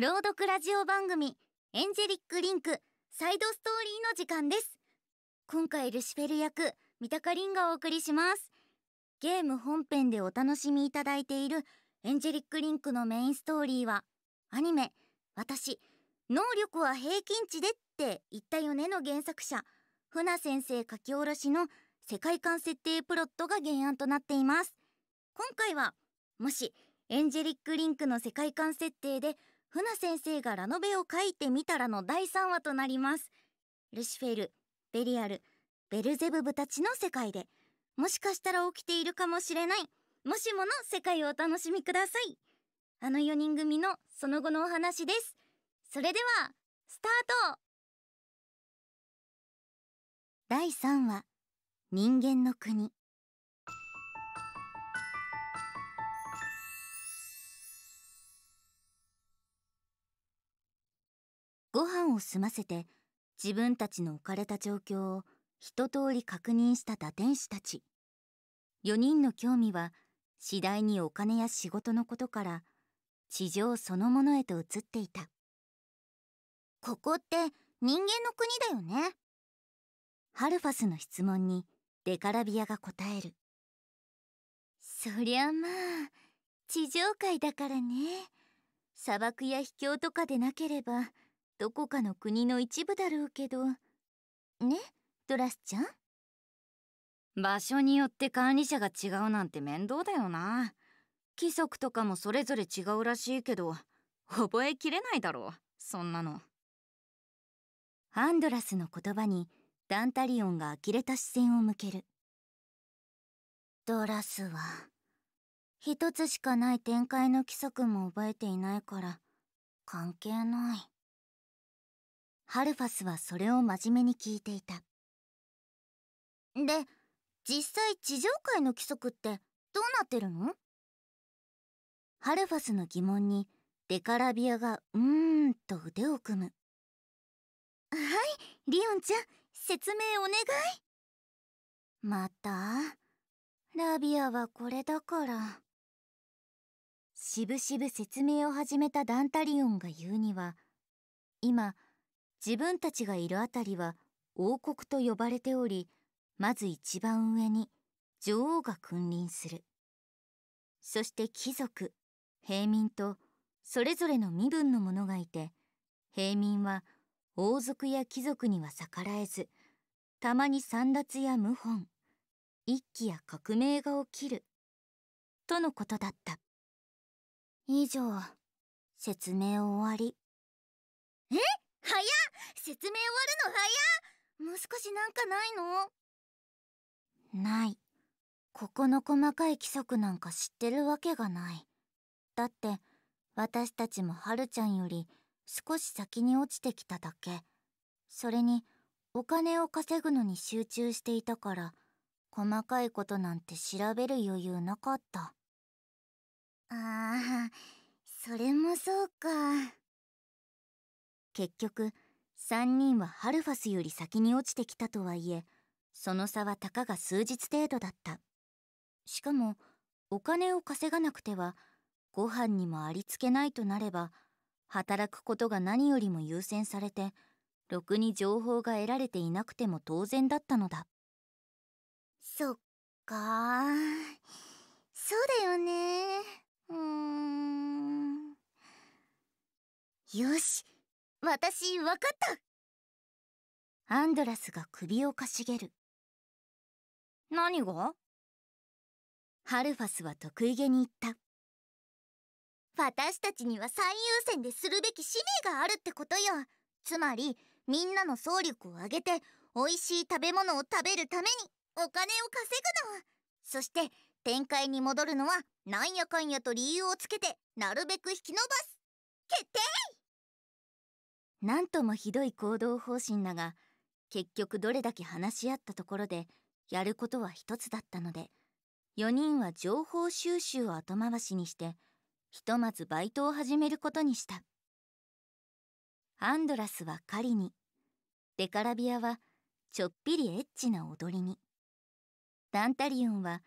朗読ラジオ番組エンジェリック・リンクサイドストーリーの時間です今回ルシフェル役三鷹凛がお送りしますゲーム本編でお楽しみいただいているエンジェリック・リンクのメインストーリーはアニメ私能力は平均値でって言ったよねの原作者船先生書き下ろしの世界観設定プロットが原案となっています今回はもしエンジェリック・リンクの世界観設定で船先生がラノベを書いてみたらの第3話となりますルシフェルベリアルベルゼブブたちの世界でもしかしたら起きているかもしれないもしもの世界をお楽しみくださいあの4人組のその後のお話ですそれではスタート第3話人間の国ご飯を済ませて自分たちの置かれた状況を一通り確認した打天使たち4人の興味は次第にお金や仕事のことから地上そのものへと移っていたここって人間の国だよねハルファスの質問にデカラビアが答えるそりゃまあ地上界だからね砂漠や秘境とかでなければどこかの国の一部だろうけどねドラスちゃん場所によって管理者が違うなんて面倒だよな規則とかもそれぞれ違うらしいけど覚えきれないだろうそんなのアンドラスの言葉にダンタリオンが呆れた視線を向けるドラスは一つしかない展開の規則も覚えていないから関係ないハルファスはそれを真面目に聞いていたで実際地上界の規則ってどうなってるのハルファスの疑問にデカラビアがうーんと腕を組むはいリオンちゃん説明お願いまたラビアはこれだからしぶしぶ説明を始めたダンタリオンが言うには今自分たちがいるあたりは王国と呼ばれておりまず一番上に女王が君臨するそして貴族平民とそれぞれの身分の者がいて平民は王族や貴族には逆らえずたまに散奪や謀反一揆や革命が起きるとのことだった以上説明終わりえ早っ説明終わるの早もう少しなんかないのないここの細かい規則なんか知ってるわけがないだって私たちもはるちゃんより少し先に落ちてきただけそれにお金を稼ぐのに集中していたから細かいことなんて調べる余裕なかったああそれもそうか結局3人はハルファスより先に落ちてきたとはいえその差はたかが数日程度だったしかもお金を稼がなくてはご飯にもありつけないとなれば働くことが何よりも優先されてろくに情報が得られていなくても当然だったのだそっかそうだよねうんよし私分かったアンドラスが首をかしげる何がハルファスは得意げに言った私たちには最優先でするべき使命があるってことよつまりみんなの総力を上げて美味しい食べ物を食べるためにお金を稼ぐのそして展開に戻るのはなんやかんやと理由をつけてなるべく引き延ばす決定何ともひどい行動方針だが結局どれだけ話し合ったところでやることは一つだったので4人は情報収集を後回しにしてひとまずバイトを始めることにしたアンドラスは狩りにデカラビアはちょっぴりエッチな踊りにダンタリオンは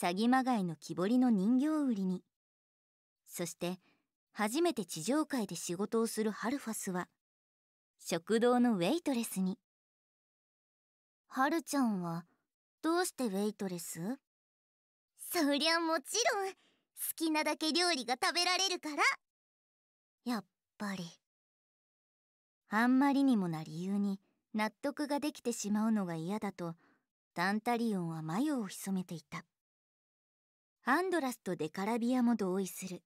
詐欺まがいの木彫りの人形売りにそして初めて地上界で仕事をするハルファスは食堂のウェイトレスにはるちゃんはどうしてウェイトレスそりゃもちろん好きなだけ料理が食べられるからやっぱりあんまりにもな理由に納得ができてしまうのが嫌だとダンタリオンは眉を潜めていたアンドラスとデカラビアも同意する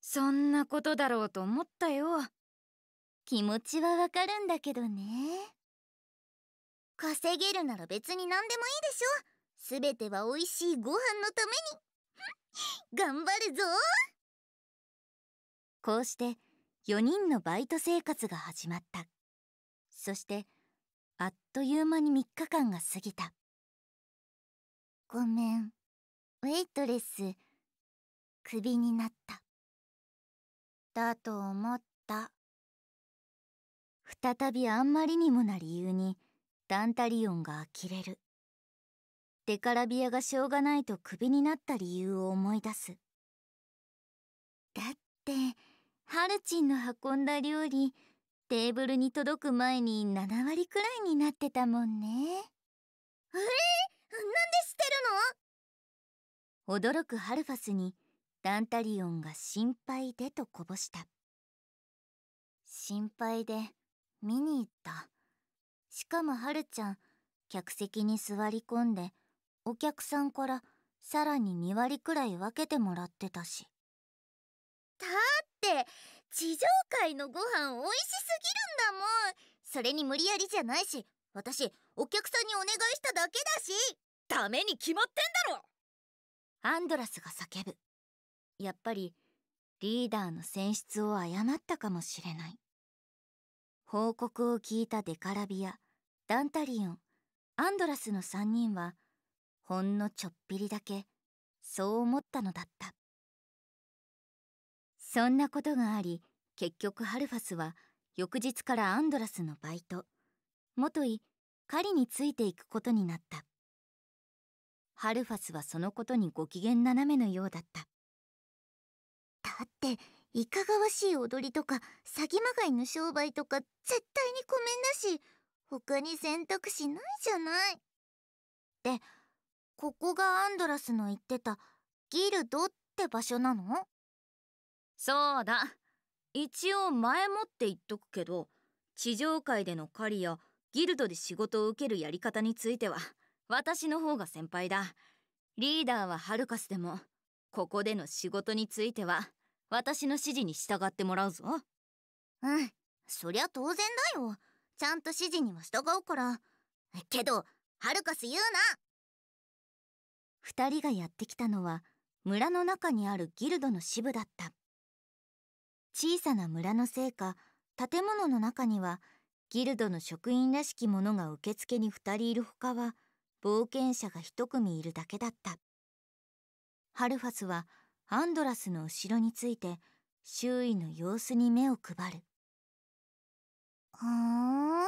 そんなことだろうと思ったよ気持ちはわかるんだけどね稼げるなら別に何でもいいでしょ全ては美味しいご飯のために 頑張るぞこうして4人のバイト生活が始まったそしてあっという間に3日間が過ぎたごめんウェイトレスクビになっただと思った再びあんまりにもな理由にダンタリオンが呆れるデカラビアがしょうがないとクビになった理由を思い出すだってハルチンの運んだ料理テーブルに届く前に7割くらいになってたもんねえー、なんでしてるの驚くハルファスにダンタリオンが心配でとこぼした心配で見に行った。しかもはるちゃん、客席に座り込んで、お客さんからさらに2割くらい分けてもらってたし。だって、地上界のご飯美味しすぎるんだもん。それに無理やりじゃないし、私、お客さんにお願いしただけだし。ダメに決まってんだろアンドラスが叫ぶ。やっぱり、リーダーの選出を誤ったかもしれない。報告を聞いたデカラビアダンタリオンアンドラスの3人はほんのちょっぴりだけそう思ったのだったそんなことがあり結局ハルファスは翌日からアンドラスのバイト元い狩りについていくことになったハルファスはそのことにご機嫌斜めのようだっただっていかがわしい踊りとか詐欺まがいの商売とか絶対にごめんなし他に選択肢ないじゃない。でここがアンドラスの言ってたギルドって場所なのそうだ一応前もって言っとくけど地上界での狩りやギルドで仕事を受けるやり方については私の方が先輩だリーダーはハルカスでもここでの仕事については私の指示に従ってもらうぞうんそりゃ当然だよちゃんと指示には従うからけどハルカス言うな2人がやってきたのは村の中にあるギルドの支部だった小さな村のせいか建物の中にはギルドの職員らしき者が受付に2人いるほかは冒険者が1組いるだけだったハルファスはアンドラスの後ろについて周囲の様子に目を配るふん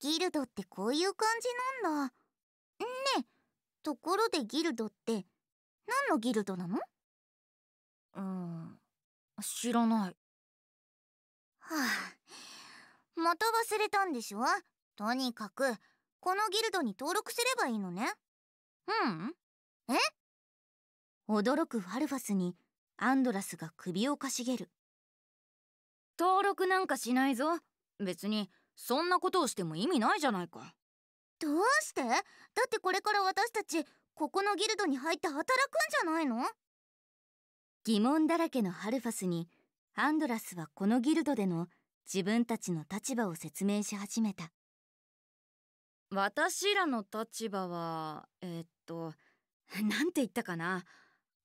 ギルドってこういう感じなんだねえところでギルドって何のギルドなのうん知らないはあまた忘れたんでしょとにかくこのギルドに登録すればいいのねうんえ驚くファルファスにアンドラスが首をかしげる登録なんかしないぞ別にそんなことをしても意味ないじゃないかどうしてだってこれから私たちここのギルドに入って働くんじゃないの疑問だらけのハルファスにアンドラスはこのギルドでの自分たちの立場を説明し始めた私らの立場はえー、っと何 て言ったかな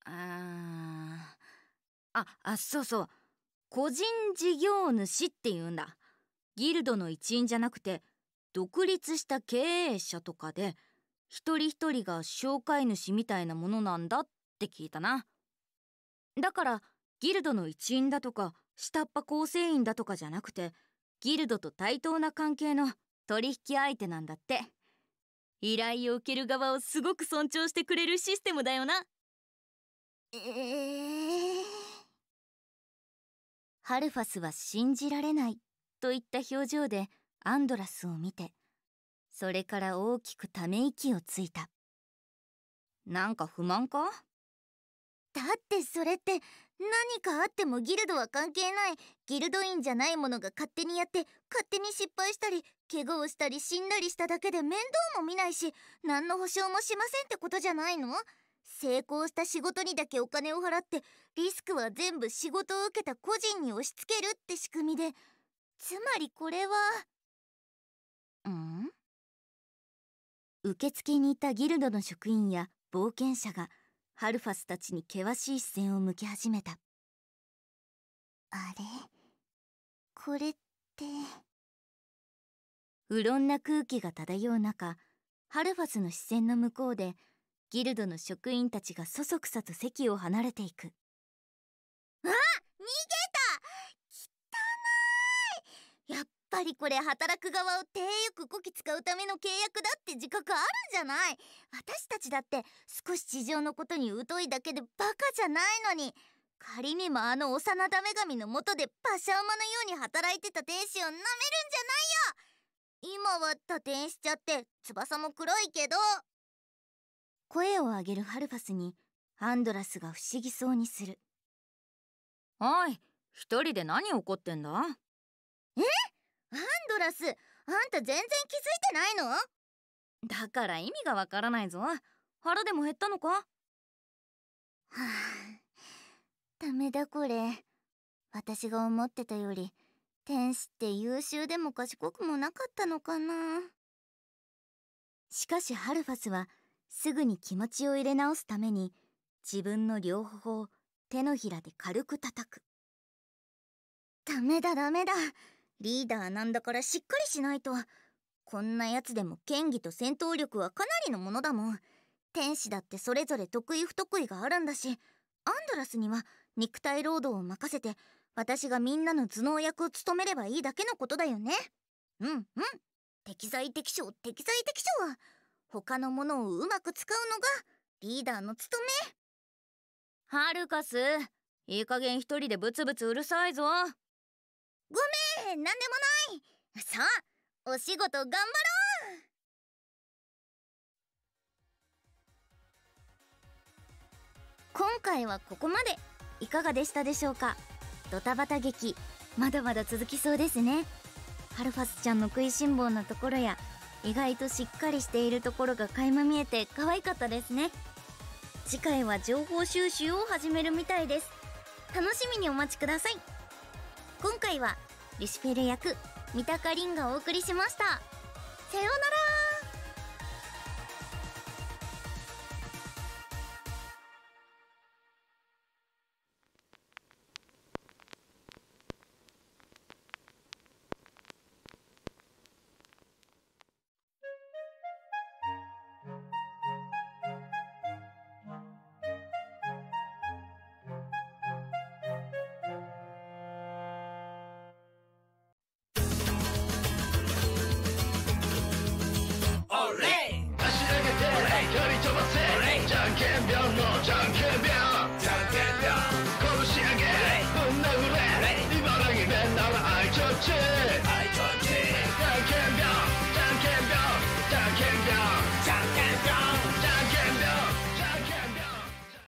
あああそうそう個人事業主っていうんだギルドの一員じゃなくて独立した経営者とかで一人一人が紹介主みたいなものなんだって聞いたなだからギルドの一員だとか下っ端構成員だとかじゃなくてギルドと対等な関係の取引相手なんだって依頼を受ける側をすごく尊重してくれるシステムだよなえハルファスは信じられないといった表情でアンドラスを見てそれから大きくため息をついたなんか不満かだってそれって何かあってもギルドは関係ないギルド員じゃないものが勝手にやって勝手に失敗したり怪我をしたり死んだりしただけで面倒も見ないし何の保証もしませんってことじゃないの成功した仕事にだけお金を払ってリスクは全部仕事を受けた個人に押し付けるって仕組みでつまりこれはうん受付にいたギルドの職員や冒険者がハルファスたちに険しい視線を向き始めたあれこれってろんな空気が漂う中ハルファスの視線の向こうで「ギルドの職員たちがそそくさと席を離れていくあ逃げた汚いやっぱりこれ働く側を手よくこき使うための契約だって自覚あるんじゃない私たちだって少し地上のことに疎いだけでバカじゃないのに仮にもあの幼だ女神の元とで馬車馬のように働いてた天使をなめるんじゃないよ今は多天しちゃって翼も黒いけど声を上げるハルファスにアンドラスが不思議そうにするおい一人で何怒ってんだえアンドラスあんた全然気づいてないのだから意味がわからないぞ腹でも減ったのかはあダメだこれ私が思ってたより天使って優秀でも賢くもなかったのかなしかしハルファスはすぐに気持ちを入れ直すために自分の両頬を手のひらで軽く叩くダメだダメだリーダーなんだからしっかりしないとこんなやつでも剣技と戦闘力はかなりのものだもん天使だってそれぞれ得意不得意があるんだしアンドラスには肉体労働を任せて私がみんなの頭脳役を務めればいいだけのことだよねうんうん適材適所適材適所は他のものをうまく使うのがリーダーの務めハルカスいい加減一人でブツブツうるさいぞごめんなんでもないさあお仕事頑張ろう今回はここまでいかがでしたでしょうかドタバタ劇まだまだ続きそうですねハルファスちゃんの食いしん坊なところや意外としっかりしているところが垣間見えて可愛かったですね次回は情報収集を始めるみたいです楽しみにお待ちください今回はリシフェル役三鷹凛がお送りしましたさようなら